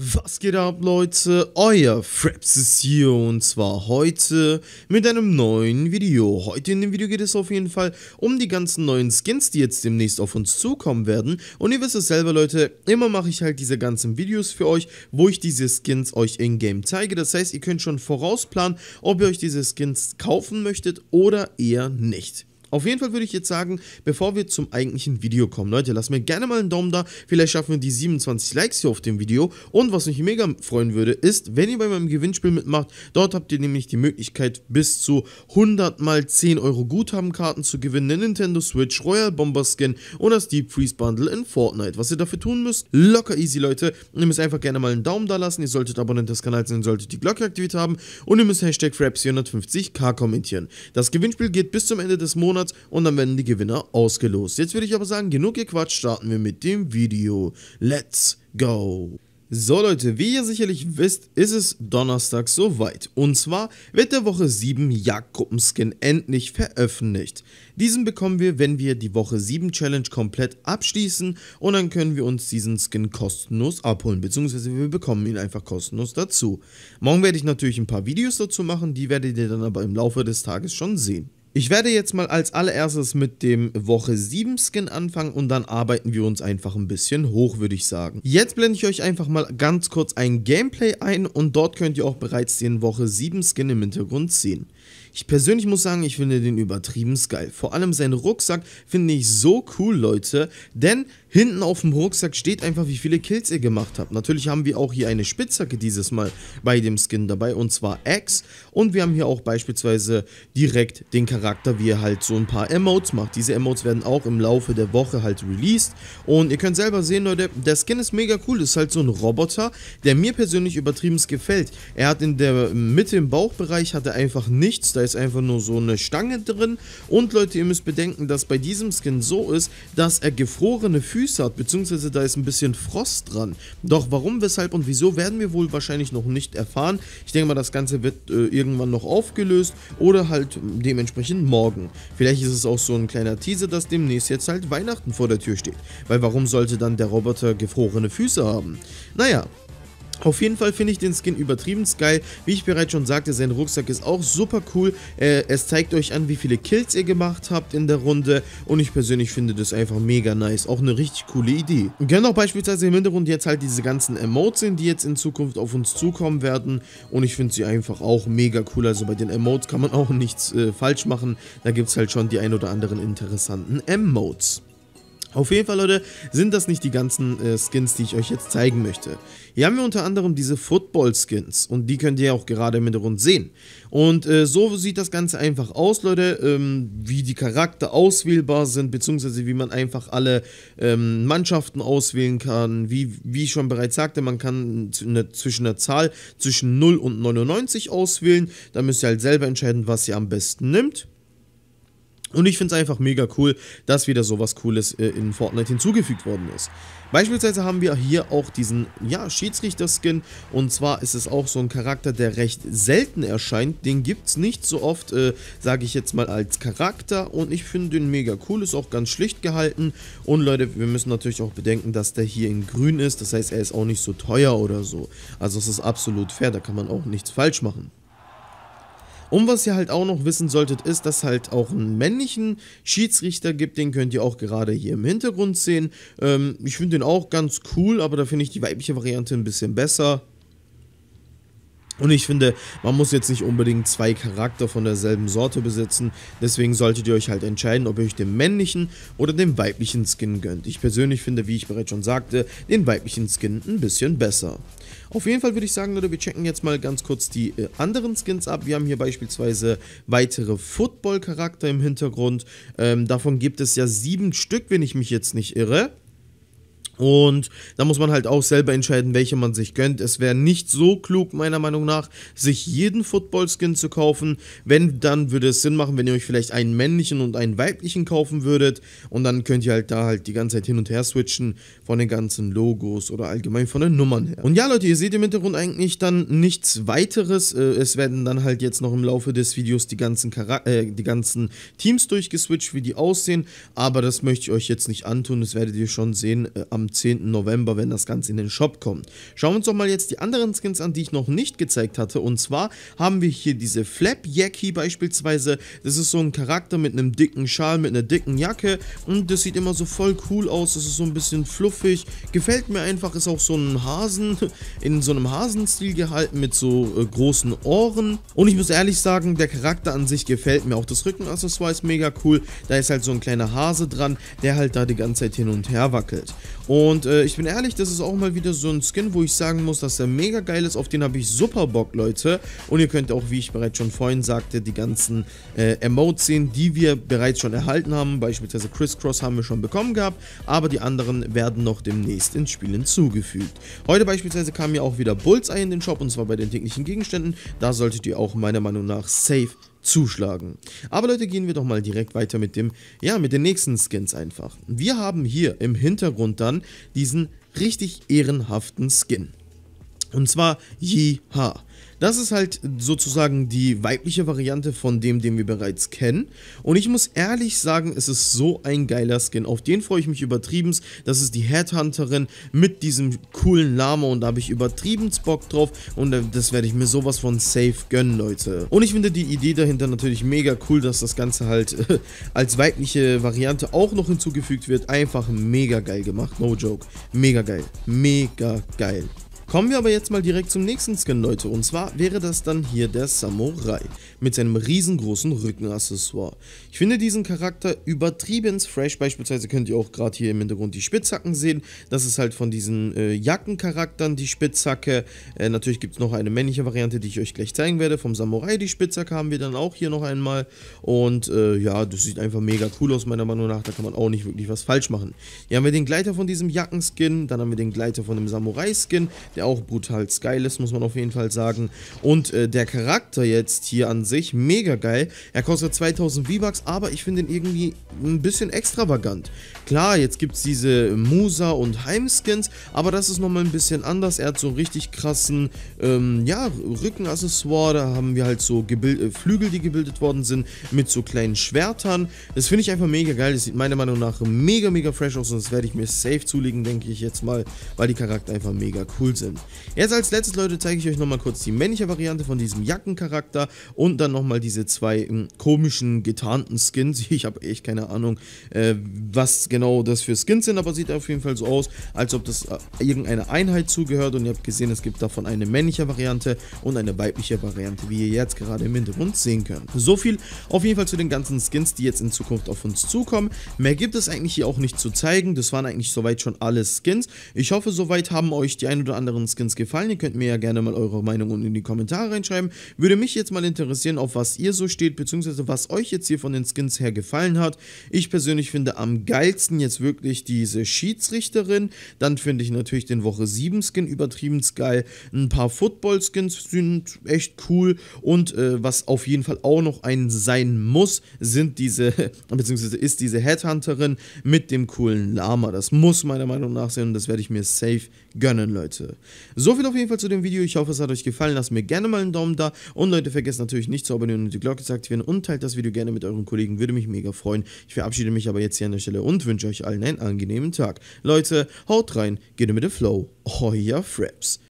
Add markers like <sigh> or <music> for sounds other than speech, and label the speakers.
Speaker 1: Was geht ab, Leute? Euer Fraps ist hier und zwar heute mit einem neuen Video. Heute in dem Video geht es auf jeden Fall um die ganzen neuen Skins, die jetzt demnächst auf uns zukommen werden. Und ihr wisst es selber, Leute, immer mache ich halt diese ganzen Videos für euch, wo ich diese Skins euch in-game zeige. Das heißt, ihr könnt schon vorausplanen, ob ihr euch diese Skins kaufen möchtet oder eher nicht. Auf jeden Fall würde ich jetzt sagen, bevor wir zum eigentlichen Video kommen, Leute, lasst mir gerne mal einen Daumen da, vielleicht schaffen wir die 27 Likes hier auf dem Video und was mich mega freuen würde, ist, wenn ihr bei meinem Gewinnspiel mitmacht, dort habt ihr nämlich die Möglichkeit bis zu 100 mal 10 Euro Guthabenkarten zu gewinnen, eine Nintendo Switch, Royal Bomber Skin und das Deep Freeze Bundle in Fortnite. Was ihr dafür tun müsst, locker easy, Leute, ihr müsst einfach gerne mal einen Daumen da lassen, ihr solltet Abonnent des Kanals sein, solltet die Glocke aktiviert haben und ihr müsst Hashtag Fraps 450k kommentieren. Das Gewinnspiel geht bis zum Ende des Monats Monats und dann werden die Gewinner ausgelost. Jetzt würde ich aber sagen, genug gequatscht, starten wir mit dem Video. Let's go! So Leute, wie ihr sicherlich wisst, ist es Donnerstag soweit. Und zwar wird der Woche 7 Jagdgruppenskin endlich veröffentlicht. Diesen bekommen wir, wenn wir die Woche 7 Challenge komplett abschließen und dann können wir uns diesen Skin kostenlos abholen, beziehungsweise wir bekommen ihn einfach kostenlos dazu. Morgen werde ich natürlich ein paar Videos dazu machen, die werdet ihr dann aber im Laufe des Tages schon sehen. Ich werde jetzt mal als allererstes mit dem Woche 7 Skin anfangen und dann arbeiten wir uns einfach ein bisschen hoch, würde ich sagen. Jetzt blende ich euch einfach mal ganz kurz ein Gameplay ein und dort könnt ihr auch bereits den Woche 7 Skin im Hintergrund sehen. Ich persönlich muss sagen, ich finde den übertrieben geil. Vor allem seinen Rucksack finde ich so cool, Leute, denn Hinten auf dem Rucksack steht einfach, wie viele Kills ihr gemacht habt. Natürlich haben wir auch hier eine Spitzhacke dieses Mal bei dem Skin dabei und zwar Axe. Und wir haben hier auch beispielsweise direkt den Charakter, wie er halt so ein paar Emotes macht. Diese Emotes werden auch im Laufe der Woche halt released. Und ihr könnt selber sehen, Leute, der Skin ist mega cool. Das ist halt so ein Roboter, der mir persönlich übertrieben gefällt. Er hat in der Mitte im Bauchbereich hat er einfach nichts. Da ist einfach nur so eine Stange drin. Und Leute, ihr müsst bedenken, dass bei diesem Skin so ist, dass er gefrorene Füße Füße hat, beziehungsweise da ist ein bisschen Frost dran. Doch warum, weshalb und wieso werden wir wohl wahrscheinlich noch nicht erfahren. Ich denke mal, das Ganze wird äh, irgendwann noch aufgelöst oder halt dementsprechend morgen. Vielleicht ist es auch so ein kleiner Teaser, dass demnächst jetzt halt Weihnachten vor der Tür steht. Weil warum sollte dann der Roboter gefrorene Füße haben? Naja, auf jeden Fall finde ich den Skin übertrieben geil. Wie ich bereits schon sagte, sein Rucksack ist auch super cool. Äh, es zeigt euch an, wie viele Kills ihr gemacht habt in der Runde. Und ich persönlich finde das einfach mega nice. Auch eine richtig coole Idee. Und gerne auch beispielsweise im Hintergrund jetzt halt diese ganzen Emotes sind, die jetzt in Zukunft auf uns zukommen werden. Und ich finde sie einfach auch mega cool. Also bei den Emotes kann man auch nichts äh, falsch machen. Da gibt es halt schon die ein oder anderen interessanten Emotes. Auf jeden Fall, Leute, sind das nicht die ganzen äh, Skins, die ich euch jetzt zeigen möchte. Hier haben wir unter anderem diese Football-Skins und die könnt ihr auch gerade im Hintergrund sehen. Und äh, so sieht das Ganze einfach aus, Leute, ähm, wie die Charakter auswählbar sind, beziehungsweise wie man einfach alle ähm, Mannschaften auswählen kann. Wie, wie ich schon bereits sagte, man kann eine, zwischen einer Zahl zwischen 0 und 99 auswählen. Da müsst ihr halt selber entscheiden, was ihr am besten nimmt. Und ich finde es einfach mega cool, dass wieder sowas Cooles äh, in Fortnite hinzugefügt worden ist. Beispielsweise haben wir hier auch diesen ja, Schiedsrichter-Skin und zwar ist es auch so ein Charakter, der recht selten erscheint. Den gibt es nicht so oft, äh, sage ich jetzt mal als Charakter und ich finde den mega cool, ist auch ganz schlicht gehalten. Und Leute, wir müssen natürlich auch bedenken, dass der hier in grün ist, das heißt er ist auch nicht so teuer oder so. Also es ist absolut fair, da kann man auch nichts falsch machen. Und was ihr halt auch noch wissen solltet, ist, dass halt auch einen männlichen Schiedsrichter gibt, den könnt ihr auch gerade hier im Hintergrund sehen. Ähm, ich finde den auch ganz cool, aber da finde ich die weibliche Variante ein bisschen besser. Und ich finde, man muss jetzt nicht unbedingt zwei Charakter von derselben Sorte besitzen. Deswegen solltet ihr euch halt entscheiden, ob ihr euch den männlichen oder den weiblichen Skin gönnt. Ich persönlich finde, wie ich bereits schon sagte, den weiblichen Skin ein bisschen besser. Auf jeden Fall würde ich sagen, Leute, wir checken jetzt mal ganz kurz die äh, anderen Skins ab. Wir haben hier beispielsweise weitere Football-Charakter im Hintergrund. Ähm, davon gibt es ja sieben Stück, wenn ich mich jetzt nicht irre. Und da muss man halt auch selber entscheiden, welche man sich gönnt. Es wäre nicht so klug, meiner Meinung nach, sich jeden Football-Skin zu kaufen. Wenn, dann würde es Sinn machen, wenn ihr euch vielleicht einen männlichen und einen weiblichen kaufen würdet. Und dann könnt ihr halt da halt die ganze Zeit hin und her switchen von den ganzen Logos oder allgemein von den Nummern her. Und ja, Leute, ihr seht im Hintergrund eigentlich dann nichts weiteres. Äh, es werden dann halt jetzt noch im Laufe des Videos die ganzen, Chara äh, die ganzen Teams durchgeswitcht, wie die aussehen. Aber das möchte ich euch jetzt nicht antun. Das werdet ihr schon sehen äh, am 10. November, wenn das Ganze in den Shop kommt. Schauen wir uns doch mal jetzt die anderen Skins an, die ich noch nicht gezeigt hatte. Und zwar haben wir hier diese Flapjackie beispielsweise. Das ist so ein Charakter mit einem dicken Schal, mit einer dicken Jacke. Und das sieht immer so voll cool aus. Das ist so ein bisschen fluffig. Gefällt mir einfach. Ist auch so ein Hasen, <laughs> in so einem Hasenstil gehalten mit so äh, großen Ohren. Und ich muss ehrlich sagen, der Charakter an sich gefällt mir. Auch das Rückenaccessoire ist mega cool. Da ist halt so ein kleiner Hase dran, der halt da die ganze Zeit hin und her wackelt. Und und äh, ich bin ehrlich, das ist auch mal wieder so ein Skin, wo ich sagen muss, dass er mega geil ist. Auf den habe ich super Bock, Leute. Und ihr könnt auch, wie ich bereits schon vorhin sagte, die ganzen äh, Emotes sehen, die wir bereits schon erhalten haben. Beispielsweise Crisscross haben wir schon bekommen gehabt, aber die anderen werden noch demnächst ins Spiel hinzugefügt. Heute beispielsweise kam ja auch wieder Bullseye in den Shop und zwar bei den täglichen Gegenständen. Da solltet ihr auch meiner Meinung nach safe zuschlagen. Aber Leute, gehen wir doch mal direkt weiter mit dem, ja, mit den nächsten Skins einfach. Wir haben hier im Hintergrund dann diesen richtig ehrenhaften Skin. Und zwar yi Das ist halt sozusagen die weibliche Variante von dem, den wir bereits kennen. Und ich muss ehrlich sagen, es ist so ein geiler Skin. Auf den freue ich mich übertriebens. Das ist die Headhunterin mit diesem coolen Lama und da habe ich übertriebens Bock drauf. Und das werde ich mir sowas von safe gönnen, Leute. Und ich finde die Idee dahinter natürlich mega cool, dass das Ganze halt <laughs> als weibliche Variante auch noch hinzugefügt wird. Einfach mega geil gemacht. No joke. Mega geil. Mega geil. Kommen wir aber jetzt mal direkt zum nächsten Skin, Leute. Und zwar wäre das dann hier der Samurai mit seinem riesengroßen Rückenaccessoire. Ich finde diesen Charakter übertrieben fresh. Beispielsweise könnt ihr auch gerade hier im Hintergrund die Spitzhacken sehen. Das ist halt von diesen äh, Jackencharaktern die Spitzhacke. Äh, natürlich gibt es noch eine männliche Variante, die ich euch gleich zeigen werde. Vom Samurai die Spitzhacke haben wir dann auch hier noch einmal. Und äh, ja, das sieht einfach mega cool aus meiner Meinung nach. Da kann man auch nicht wirklich was falsch machen. Hier haben wir den Gleiter von diesem Jackenskin. Dann haben wir den Gleiter von dem Samurai-Skin der auch brutal geil ist, muss man auf jeden Fall sagen. Und äh, der Charakter jetzt hier an sich, mega geil. Er kostet 2000 V-Bucks, aber ich finde ihn irgendwie ein bisschen extravagant. Klar, jetzt gibt es diese Musa und Heimskins, aber das ist nochmal ein bisschen anders. Er hat so richtig krassen, ähm, ja, Rückenaccessoire. Da haben wir halt so äh, Flügel, die gebildet worden sind, mit so kleinen Schwertern. Das finde ich einfach mega geil. Das sieht meiner Meinung nach mega, mega fresh aus und das werde ich mir safe zulegen, denke ich jetzt mal, weil die Charakter einfach mega cool sind sind. Jetzt als letztes, Leute, zeige ich euch nochmal kurz die männliche Variante von diesem Jackencharakter und dann nochmal diese zwei m, hm, komischen, getarnten Skins. <laughs> Ich habe echt keine Ahnung, äh, was genau das für Skins sind, aber sieht auf jeden Fall so aus, als ob das äh, irgendeine Einheit zugehört und ihr habt gesehen, es gibt davon eine männliche Variante und eine weibliche Variante, wie ihr jetzt gerade im Hintergrund sehen könnt. So viel auf jeden Fall zu den ganzen Skins, die jetzt in Zukunft auf uns zukommen. Mehr gibt es eigentlich hier auch nicht zu zeigen, das waren eigentlich soweit schon alle Skins. Ich hoffe, soweit haben euch die ein oder anderen anderen Skins gefallen. Ihr könnt mir ja gerne mal eure Meinung unten in die Kommentare reinschreiben. Würde mich jetzt mal interessieren, auf was ihr so steht, beziehungsweise was euch jetzt hier von den Skins her gefallen hat. Ich persönlich finde am geilsten jetzt wirklich diese Schiedsrichterin. Dann finde ich natürlich den Woche 7 Skin übertrieben geil. Ein paar Football-Skins sind echt cool. Und äh, was auf jeden Fall auch noch ein sein muss, sind diese, <laughs> beziehungsweise ist diese Headhunterin mit dem coolen Lama. Das muss meiner Meinung nach sein und das werde ich mir safe gönnen, Leute. So viel auf jeden Fall zu dem Video. Ich hoffe, es hat euch gefallen. Lasst mir gerne mal einen Daumen da. Und Leute, vergesst natürlich nicht zu abonnieren und die Glocke zu aktivieren. Und teilt das Video gerne mit euren Kollegen. Würde mich mega freuen. Ich verabschiede mich aber jetzt hier an der Stelle und wünsche euch allen einen angenehmen Tag. Leute, haut rein. Geht mit dem Flow. Euer Fraps.